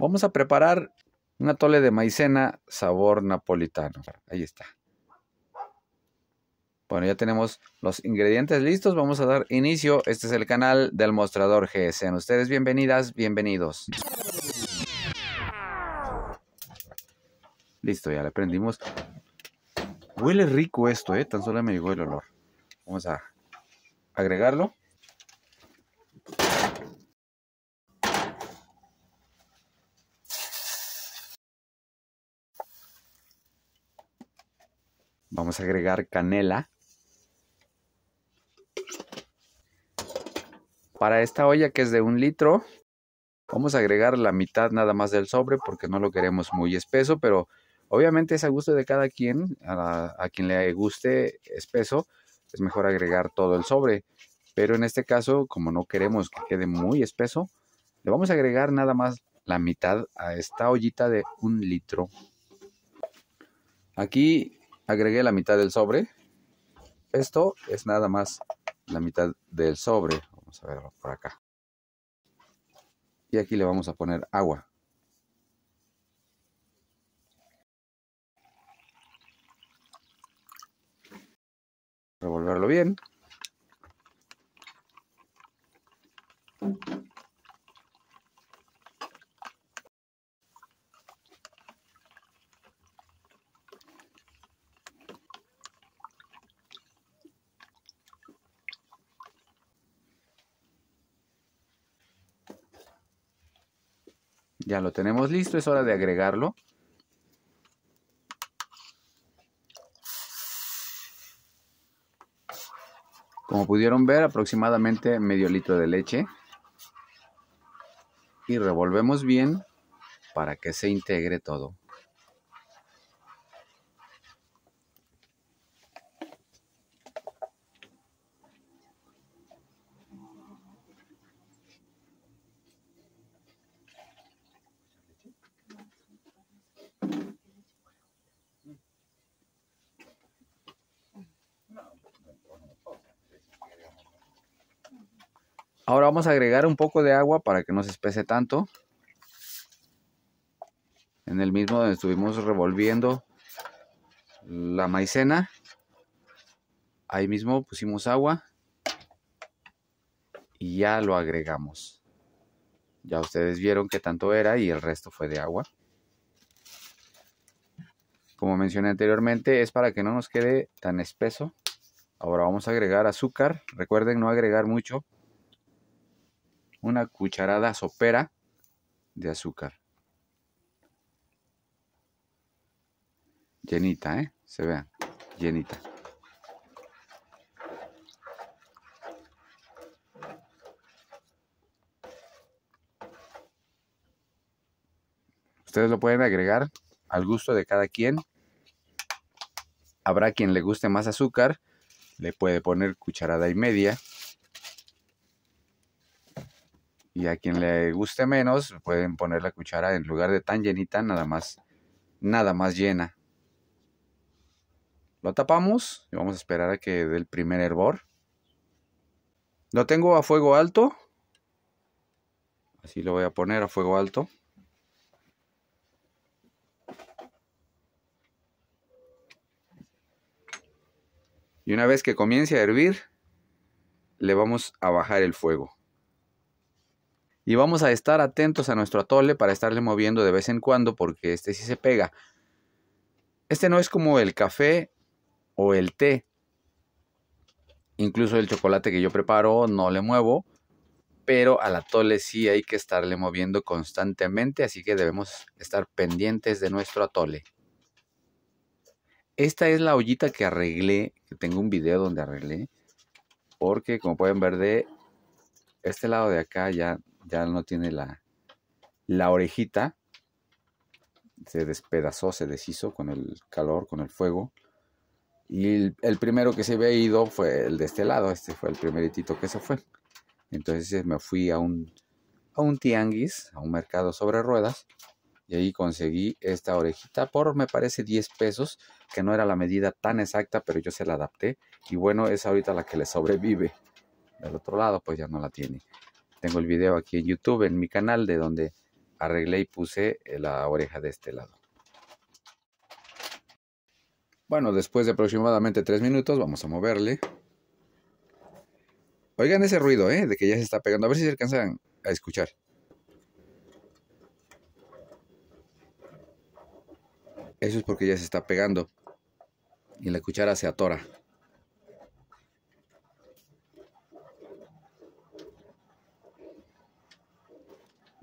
Vamos a preparar una tole de maicena sabor napolitano. Ahí está. Bueno, ya tenemos los ingredientes listos. Vamos a dar inicio. Este es el canal del mostrador G. ustedes bienvenidas, bienvenidos. Listo, ya le prendimos. Huele rico esto, ¿eh? Tan solo me llegó el olor. Vamos a agregarlo. Vamos a agregar canela. Para esta olla que es de un litro, vamos a agregar la mitad nada más del sobre porque no lo queremos muy espeso, pero obviamente es a gusto de cada quien, a, quien le guste espeso, es mejor agregar todo el sobre. Pero en este caso, como no queremos que quede muy espeso, le vamos a agregar nada más la mitad a esta ollita de un litro. Aquí agregué la mitad del sobre. Esto es nada más la mitad del sobre. Vamos a verlo por acá. Y aquí le vamos a poner agua. Revolverlo bien. Ya lo tenemos listo, es hora de agregarlo. Como pudieron ver, aproximadamente medio litro de leche. Y revolvemos bien para que se integre todo. Ahora vamos a agregar un poco de agua para que no se espese tanto. En el mismo donde estuvimos revolviendo la maicena. Ahí mismo pusimos agua. Y ya lo agregamos. Ya ustedes vieron que tanto era y el resto fue de agua. Como mencioné anteriormente, es para que no nos quede tan espeso. Ahora vamos a agregar azúcar. Recuerden no agregar mucho una cucharada sopera de azúcar. Llenita, ¿eh? Se vea. llenita. Ustedes lo pueden agregar al gusto de cada quien. Habrá quien le guste más azúcar, le puede poner cucharada y media. Y a quien le guste menos, pueden poner la cuchara en lugar de tan llenita, nada más, nada más llena. Lo tapamos y vamos a esperar a que dé el primer hervor. Lo tengo a fuego alto. Así lo voy a poner a fuego alto. Y una vez que comience a hervir, le vamos a bajar el fuego. Y vamos a estar atentos a nuestro atole para estarle moviendo de vez en cuando porque este sí se pega. Este no es como el café o el té. Incluso el chocolate que yo preparo no le muevo, pero al atole sí hay que estarle moviendo constantemente, así que debemos estar pendientes de nuestro atole. Esta es la ollita que arreglé, que tengo un video donde arreglé, porque como pueden ver de este lado de acá ya ya no tiene la, la orejita, se despedazó, se deshizo con el calor, con el fuego. Y el, primero que se había ido fue el de este lado, este fue el primeritito que se fue. Entonces eh, me fui a un, a un tianguis, a un mercado sobre ruedas, y ahí conseguí esta orejita por, me parece, 10 pesos, que no era la medida tan exacta, pero yo se la adapté. Y bueno, es ahorita la que le sobrevive. Del otro lado, pues ya no la tiene. Tengo el video aquí en YouTube, en mi canal, de donde arreglé y puse eh, la oreja de este lado. Bueno, después de aproximadamente 3 minutos, vamos a moverle. Oigan ese ruido, eh, De que ya se está pegando. A ver si se alcanzan a escuchar. Eso es porque ya se está pegando. Y la cuchara se atora.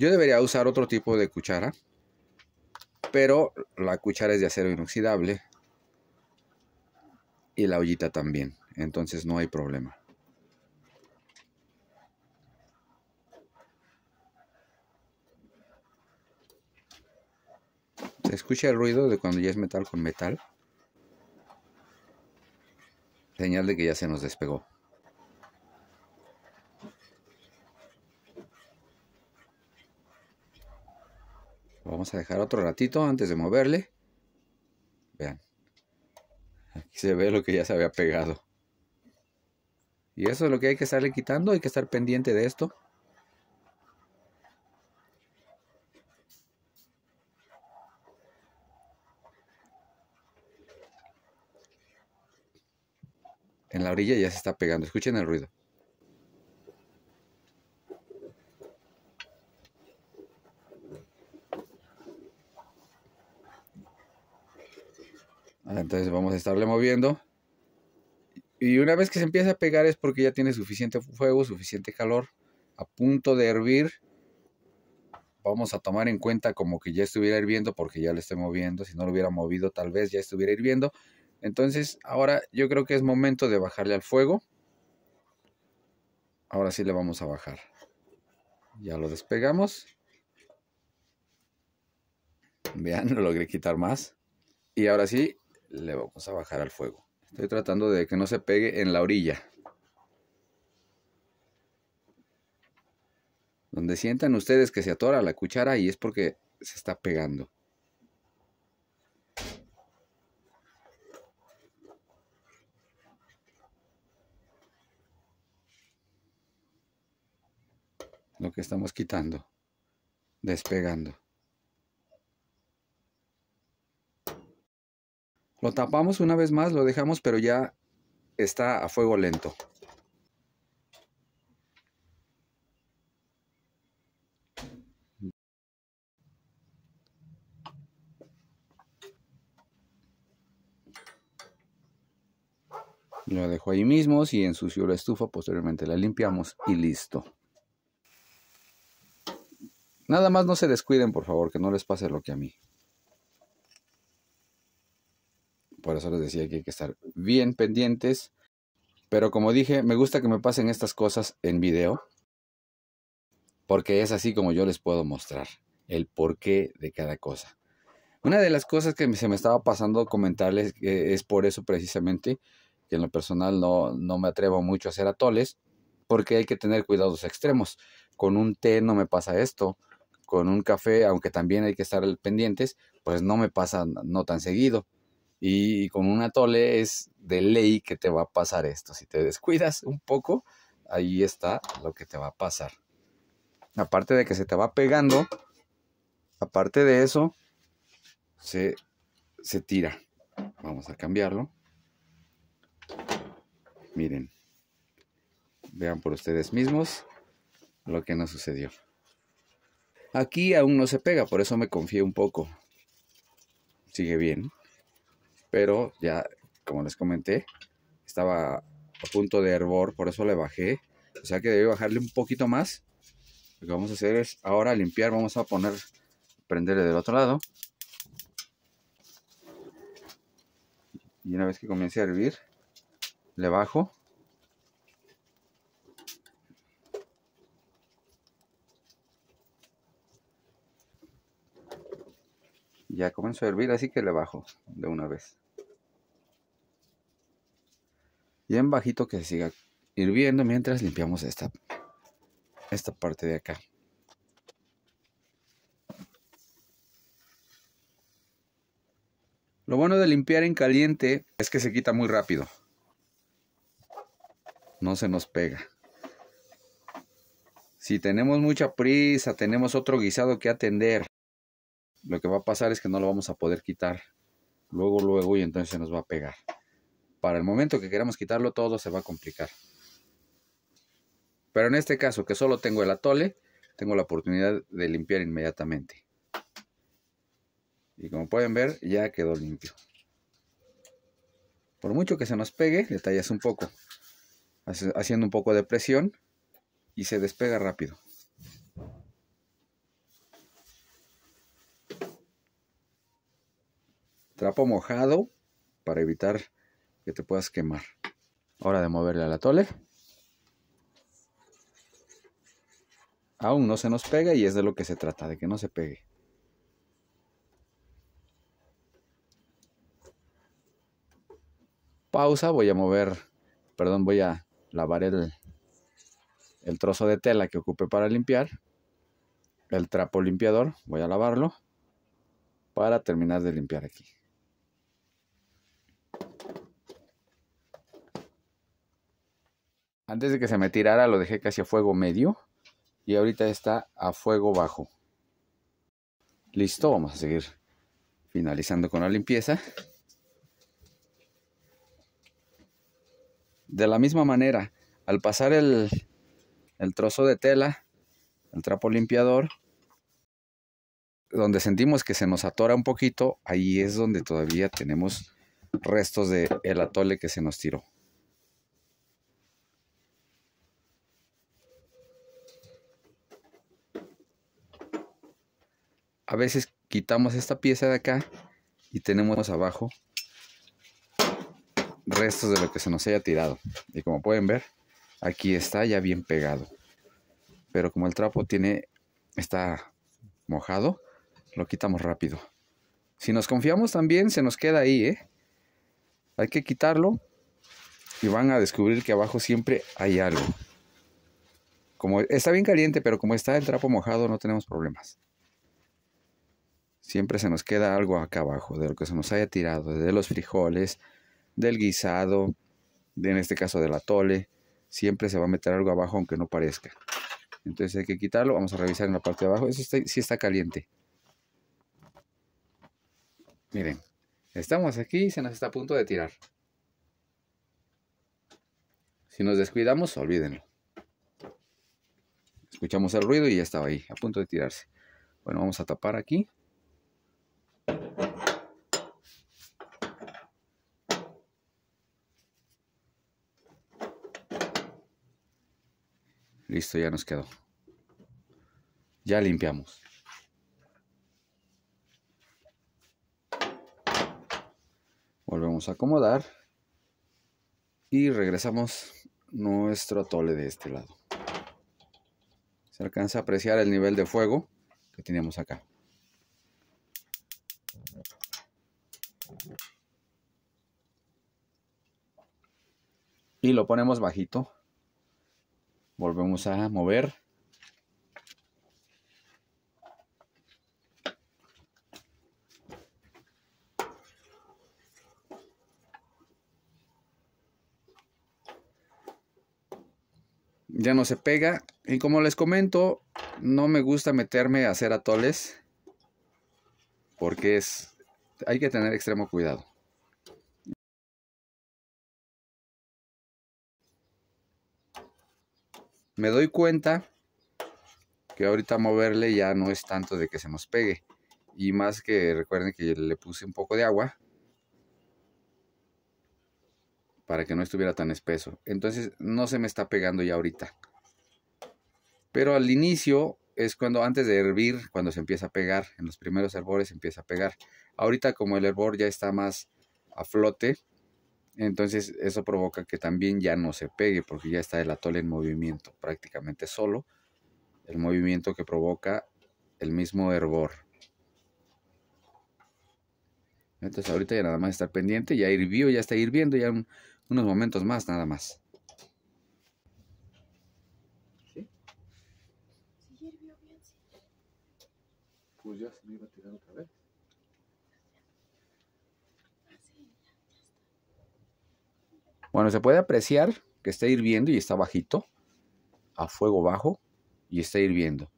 Yo debería usar otro tipo de cuchara, pero la cuchara es de acero inoxidable y la ollita también, entonces no hay problema. Se escucha el ruido de cuando ya es metal con metal. Señal de que ya se nos despegó. vamos a dejar otro ratito antes de moverle. Vean. Aquí se ve lo que ya se había pegado. Y eso es lo que hay que estarle quitando. Hay que estar pendiente de esto. En la orilla ya se está pegando. Escuchen el ruido. Entonces vamos a estarle moviendo. Y una vez que se empieza a pegar es porque ya tiene suficiente fuego, suficiente calor, a punto de hervir. Vamos a tomar en cuenta como que ya estuviera hirviendo porque ya le estoy moviendo. Si no lo hubiera movido tal vez ya estuviera hirviendo. Entonces ahora yo creo que es momento de bajarle al fuego. Ahora sí le vamos a bajar. Ya lo despegamos. Vean, lo logré quitar más. Y ahora sí, le vamos a bajar al fuego. Estoy tratando de que no se pegue en la orilla. Donde sientan ustedes que se atora la cuchara y es porque se está pegando. Lo que estamos quitando, despegando. Lo tapamos una vez más, lo dejamos, pero ya está a fuego lento. Lo dejo ahí mismo, si ensució la estufa, posteriormente la limpiamos y listo. Nada más no se descuiden, por favor, que no les pase lo que a mí. por eso les decía que hay que estar bien pendientes. Pero como dije, me gusta que me pasen estas cosas en video, porque es así como yo les puedo mostrar el porqué de cada cosa. Una de las cosas que se me estaba pasando comentarles eh, es por eso precisamente que en lo personal no, no me atrevo mucho a hacer atoles, porque hay que tener cuidados extremos. Con un té no me pasa esto, con un café, aunque también hay que estar pendientes, pues no me pasa no tan seguido. Y con una tole es de ley que te va a pasar esto. Si te descuidas un poco, ahí está lo que te va a pasar. Aparte de que se te va pegando, aparte de eso, se, se tira. Vamos a cambiarlo. Miren, vean por ustedes mismos lo que nos sucedió. Aquí aún no se pega, por eso me confié un poco. Sigue bien pero ya, como les comenté, estaba a punto de hervor, por eso le bajé. O sea que debí bajarle un poquito más. Lo que vamos a hacer es ahora limpiar, vamos a poner, prenderle del otro lado. Y una vez que comience a hervir, le bajo. Ya comenzó a hervir, así que le bajo de una vez. en bajito que siga hirviendo mientras limpiamos esta, esta parte de acá. Lo bueno de limpiar en caliente es que se quita muy rápido. No se nos pega. Si tenemos mucha prisa, tenemos otro guisado que atender. Lo que va a pasar es que no lo vamos a poder quitar luego, luego y entonces se nos va a pegar para el momento que queramos quitarlo todo se va a complicar. Pero en este caso que solo tengo el atole, tengo la oportunidad de limpiar inmediatamente. Y como pueden ver, ya quedó limpio. Por mucho que se nos pegue, le tallas un poco, haciendo un poco de presión y se despega rápido. Trapo mojado para evitar que te puedas quemar. Hora de moverle a la tole. Aún no se nos pega y es de lo que se trata, de que no se pegue. Pausa, voy a mover, perdón, voy a lavar el, el trozo de tela que ocupé para limpiar. El trapo limpiador, voy a lavarlo para terminar de limpiar aquí. Antes de que se me tirara lo dejé casi a fuego medio y ahorita está a fuego bajo. Listo, vamos a seguir finalizando con la limpieza. De la misma manera, al pasar el, el trozo de tela, el trapo limpiador, donde sentimos que se nos atora un poquito, ahí es donde todavía tenemos restos de el atole que se nos tiró. a veces quitamos esta pieza de acá y tenemos abajo restos de lo que se nos haya tirado. Y como pueden ver, aquí está ya bien pegado. Pero como el trapo tiene está mojado, lo quitamos rápido. Si nos confiamos también, se nos queda ahí, ¿eh? Hay que quitarlo y van a descubrir que abajo siempre hay algo. Como está bien caliente, pero como está el trapo mojado, no tenemos problemas. Siempre se nos queda algo acá abajo de lo que se nos haya tirado, de los frijoles, del guisado, en este caso del atole. Siempre se va a meter algo abajo aunque no parezca. Entonces hay que quitarlo. Vamos a revisar en la parte de abajo. si está, está caliente. Miren, estamos aquí y se nos está a punto de tirar. Si nos descuidamos, olvídenlo. Escuchamos el ruido y ya estaba ahí, a punto de tirarse. Bueno, vamos a tapar aquí. Listo, ya nos quedó. Ya limpiamos. Volvemos a acomodar. Y regresamos nuestro tole de este lado. Se alcanza a apreciar el nivel de fuego que teníamos acá. y lo ponemos bajito. Volvemos a mover. Ya no se pega. Y como les comento, no me gusta meterme a hacer atoles. Porque es, hay que tener extremo cuidado. me doy cuenta que ahorita moverle ya no es tanto de que se nos pegue. Y más que recuerden que le puse un poco de agua para que no estuviera tan espeso. Entonces no se me está pegando ya ahorita. Pero al inicio es cuando antes de hervir, cuando se empieza a pegar, en los primeros hervores empieza a pegar. Ahorita como el hervor ya está más a flote, entonces eso provoca que también ya no se pegue porque ya está el atole en movimiento prácticamente solo. El movimiento que provoca el mismo hervor. Entonces ahorita ya nada más estar pendiente, ya hirvió, ya está hirviendo, ya unos momentos más nada más. Pues ya Bueno, se puede apreciar que está hirviendo y está bajito, a fuego bajo, y está hirviendo.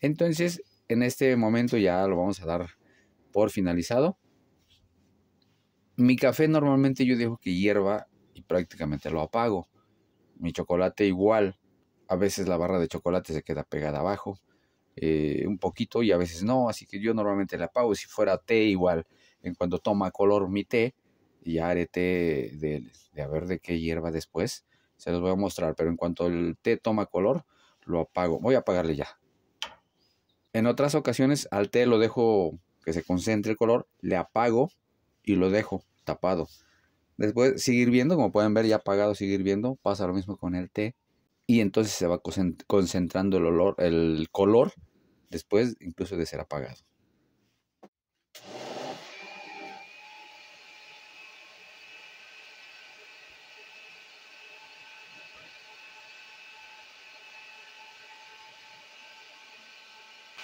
Entonces, en este momento ya lo vamos a dar por finalizado. Mi café normalmente yo dejo que hierva y prácticamente lo apago. Mi chocolate igual. A veces la barra de chocolate se queda pegada abajo. Eh, un poquito y a veces no. Así que yo normalmente la apago. Si fuera té igual. En cuanto toma color mi té, y haré té de, a ver de qué hierba después. Se los voy a mostrar, pero en cuanto el té toma color, lo apago. Voy a apagarle ya. En otras ocasiones al té lo dejo que se concentre el color, le apago y lo dejo tapado. Después seguir viendo, como pueden ver ya apagado, seguir viendo, pasa lo mismo con el té y entonces se va concentrando el olor, el color después incluso de ser apagado.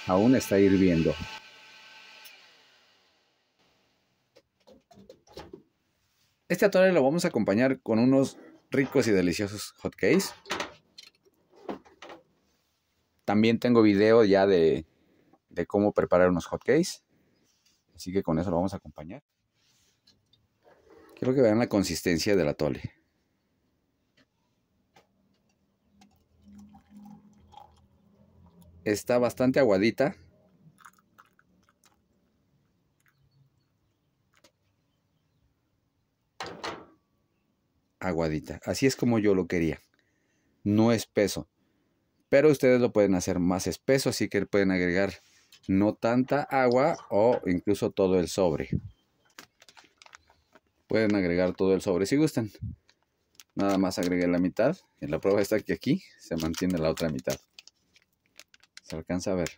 Aún está hirviendo. Este atole lo vamos a acompañar con unos ricos y deliciosos hotcakes. También tengo video ya de, cómo preparar unos hotcakes. Así que con eso lo vamos a acompañar. Quiero que vean la consistencia del atole. está bastante aguadita. Aguadita. Así es como yo lo quería. No espeso. Pero ustedes lo pueden hacer más espeso, así que pueden agregar no tanta agua o incluso todo el sobre. Pueden agregar todo el sobre si gustan. Nada más agregué la mitad. En la prueba está que aquí se mantiene la otra mitad alcanza a ver.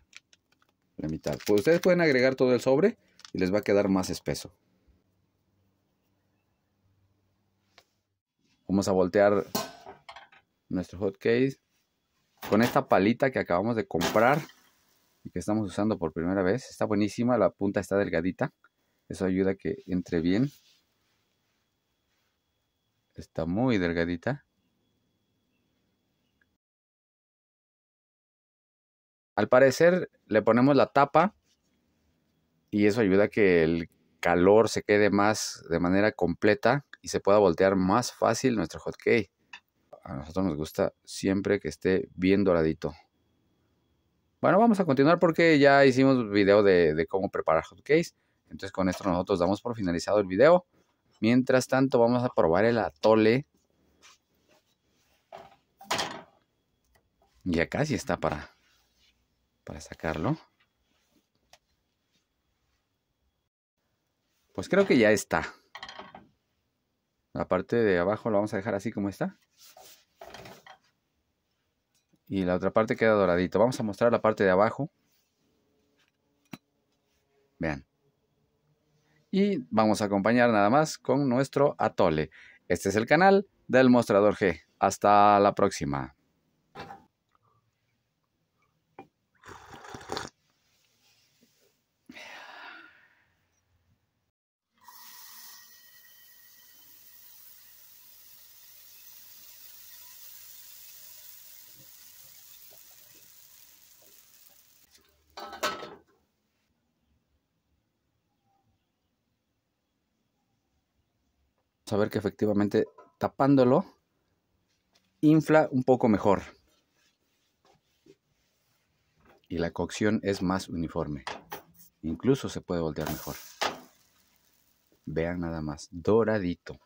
La mitad. Pues ustedes pueden agregar todo el sobre y les va a quedar más espeso. Vamos a voltear nuestro hot case con esta palita que acabamos de comprar y que estamos usando por primera vez. Está buenísima, la punta está delgadita. Eso ayuda a que entre bien. Está muy delgadita. Al parecer le ponemos la tapa y eso ayuda a que el calor se quede más de manera completa y se pueda voltear más fácil nuestro hotkey. A nosotros nos gusta siempre que esté bien doradito. Bueno, vamos a continuar porque ya hicimos video de, de cómo preparar hotcakes. Entonces con esto nosotros damos por finalizado el video. Mientras tanto vamos a probar el atole. Ya casi está para para sacarlo. Pues creo que ya está. La parte de abajo la vamos a dejar así como está. Y la otra parte queda doradito. Vamos a mostrar la parte de abajo. Vean. Y vamos a acompañar nada más con nuestro atole. Este es el canal del Mostrador G. Hasta la próxima. a ver que efectivamente tapándolo infla un poco mejor. Y la cocción es más uniforme. Incluso se puede voltear mejor. Vean nada más, doradito.